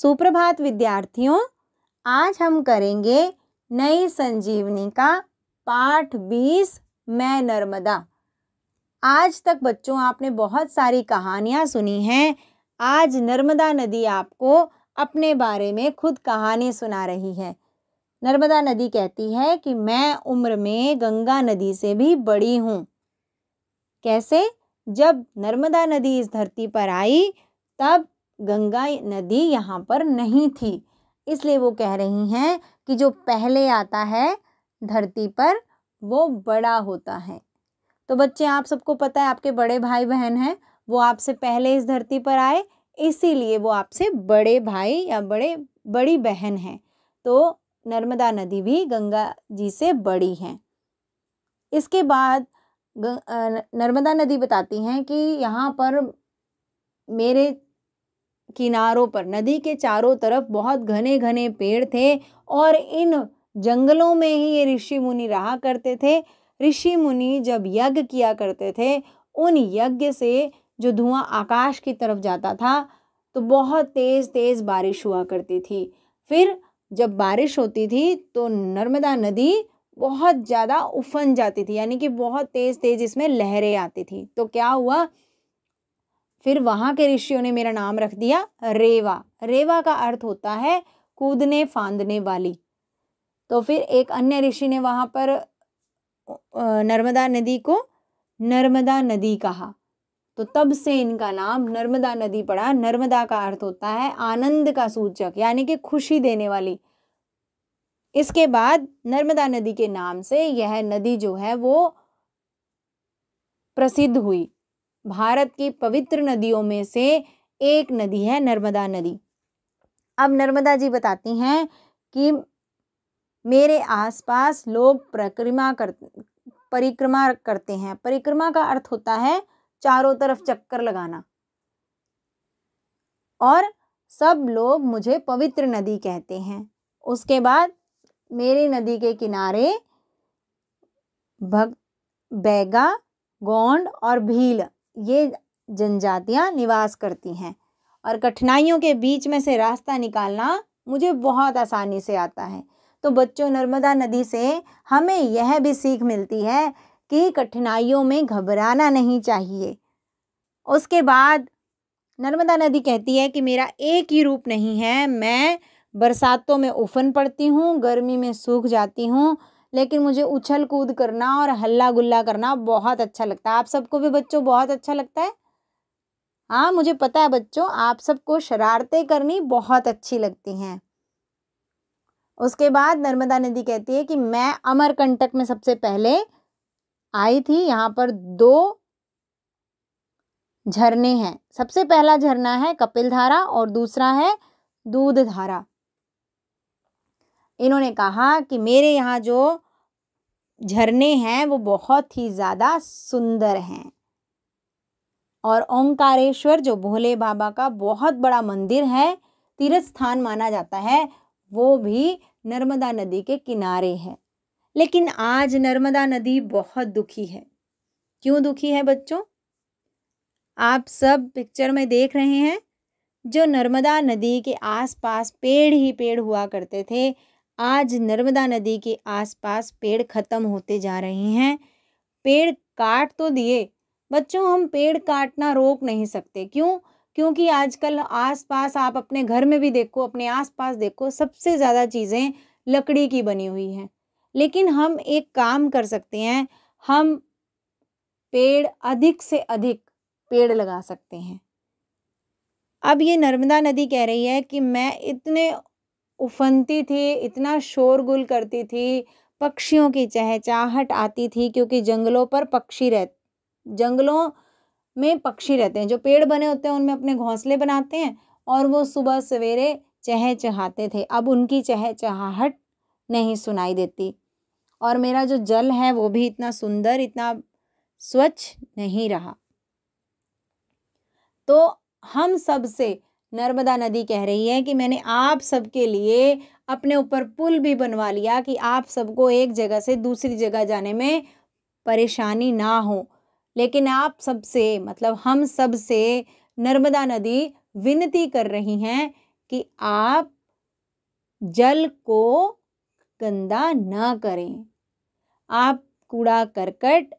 सुप्रभात विद्यार्थियों आज हम करेंगे नई संजीवनी का पाठ बीस मैं नर्मदा आज तक बच्चों आपने बहुत सारी कहानियाँ सुनी हैं आज नर्मदा नदी आपको अपने बारे में खुद कहानी सुना रही है नर्मदा नदी कहती है कि मैं उम्र में गंगा नदी से भी बड़ी हूँ कैसे जब नर्मदा नदी इस धरती पर आई तब गंगा नदी यहाँ पर नहीं थी इसलिए वो कह रही हैं कि जो पहले आता है धरती पर वो बड़ा होता है तो बच्चे आप सबको पता है आपके बड़े भाई बहन हैं वो आपसे पहले इस धरती पर आए इसीलिए वो आपसे बड़े भाई या बड़े बड़ी बहन हैं तो नर्मदा नदी भी गंगा जी से बड़ी हैं इसके बाद नर्मदा नदी बताती हैं कि यहाँ पर मेरे किनारों पर नदी के चारों तरफ बहुत घने घने पेड़ थे और इन जंगलों में ही ये ऋषि मुनि रहा करते थे ऋषि मुनि जब यज्ञ किया करते थे उन यज्ञ से जो धुआं आकाश की तरफ जाता था तो बहुत तेज़ तेज़ बारिश हुआ करती थी फिर जब बारिश होती थी तो नर्मदा नदी बहुत ज़्यादा उफन जाती थी यानी कि बहुत तेज़ तेज़ इसमें लहरें आती थी तो क्या हुआ फिर वहाँ के ऋषियों ने मेरा नाम रख दिया रेवा रेवा का अर्थ होता है कूदने फांदने वाली तो फिर एक अन्य ऋषि ने वहाँ पर नर्मदा नदी को नर्मदा नदी कहा तो तब से इनका नाम नर्मदा नदी पड़ा नर्मदा का अर्थ होता है आनंद का सूचक यानी कि खुशी देने वाली इसके बाद नर्मदा नदी के नाम से यह नदी जो है वो प्रसिद्ध हुई भारत की पवित्र नदियों में से एक नदी है नर्मदा नदी अब नर्मदा जी बताती हैं कि मेरे आसपास लोग परिक्रमा कर परिक्रमा करते हैं परिक्रमा का अर्थ होता है चारों तरफ चक्कर लगाना और सब लोग मुझे पवित्र नदी कहते हैं उसके बाद मेरी नदी के किनारे भग बैगा गोंड और भील ये जनजातियाँ निवास करती हैं और कठिनाइयों के बीच में से रास्ता निकालना मुझे बहुत आसानी से आता है तो बच्चों नर्मदा नदी से हमें यह भी सीख मिलती है कि कठिनाइयों में घबराना नहीं चाहिए उसके बाद नर्मदा नदी कहती है कि मेरा एक ही रूप नहीं है मैं बरसातों में उफन पड़ती हूँ गर्मी में सूख जाती हूँ लेकिन मुझे उछल कूद करना और हल्ला गुल्ला करना बहुत अच्छा लगता है आप सबको भी बच्चों बहुत अच्छा लगता है हाँ मुझे पता है बच्चों आप सबको शरारतें करनी बहुत अच्छी लगती हैं उसके बाद नर्मदा नदी कहती है कि मैं अमरकंटक में सबसे पहले आई थी यहाँ पर दो झरने हैं सबसे पहला झरना है कपिल धारा और दूसरा है दूध धारा इन्होंने कहा कि मेरे यहाँ जो झरने हैं वो बहुत ही ज़्यादा सुंदर हैं और ओंकारेश्वर जो भोले बाबा का बहुत बड़ा मंदिर है तीर्थ स्थान माना जाता है वो भी नर्मदा नदी के किनारे है लेकिन आज नर्मदा नदी बहुत दुखी है क्यों दुखी है बच्चों आप सब पिक्चर में देख रहे हैं जो नर्मदा नदी के आसपास पेड़ ही पेड़ हुआ करते थे आज नर्मदा नदी के आसपास पेड़ ख़त्म होते जा रहे हैं पेड़ काट तो दिए बच्चों हम पेड़ काटना रोक नहीं सकते क्यों क्योंकि आजकल आसपास आप अपने घर में भी देखो अपने आसपास देखो सबसे ज़्यादा चीज़ें लकड़ी की बनी हुई हैं लेकिन हम एक काम कर सकते हैं हम पेड़ अधिक से अधिक पेड़ लगा सकते हैं अब ये नर्मदा नदी कह रही है कि मैं इतने उफनती थी इतना शोरगुल करती थी पक्षियों की चहचाहट आती थी क्योंकि जंगलों पर पक्षी रह जंगलों में पक्षी रहते हैं जो पेड़ बने होते हैं उनमें अपने घोंसले बनाते हैं और वो सुबह सवेरे चहचहाते थे अब उनकी चहचहाहट नहीं सुनाई देती और मेरा जो जल है वो भी इतना सुंदर इतना स्वच्छ नहीं रहा तो हम सबसे नर्मदा नदी कह रही है कि मैंने आप सबके लिए अपने ऊपर पुल भी बनवा लिया कि आप सबको एक जगह से दूसरी जगह जाने में परेशानी ना हो लेकिन आप सबसे मतलब हम सब से नर्मदा नदी विनती कर रही हैं कि आप जल को गंदा ना करें आप कूड़ा करकट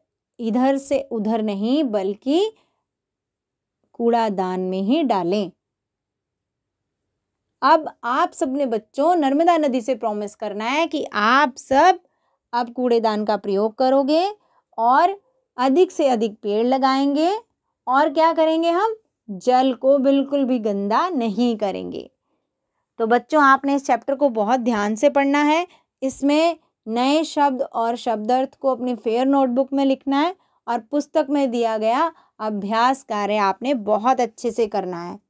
इधर से उधर नहीं बल्कि कूड़ादान में ही डालें अब आप सबने बच्चों नर्मदा नदी से प्रॉमिस करना है कि आप सब अब कूड़ेदान का प्रयोग करोगे और अधिक से अधिक पेड़ लगाएंगे और क्या करेंगे हम जल को बिल्कुल भी गंदा नहीं करेंगे तो बच्चों आपने इस चैप्टर को बहुत ध्यान से पढ़ना है इसमें नए शब्द और शब्दार्थ को अपनी फेयर नोटबुक में लिखना है और पुस्तक में दिया गया अभ्यास कार्य आपने बहुत अच्छे से करना है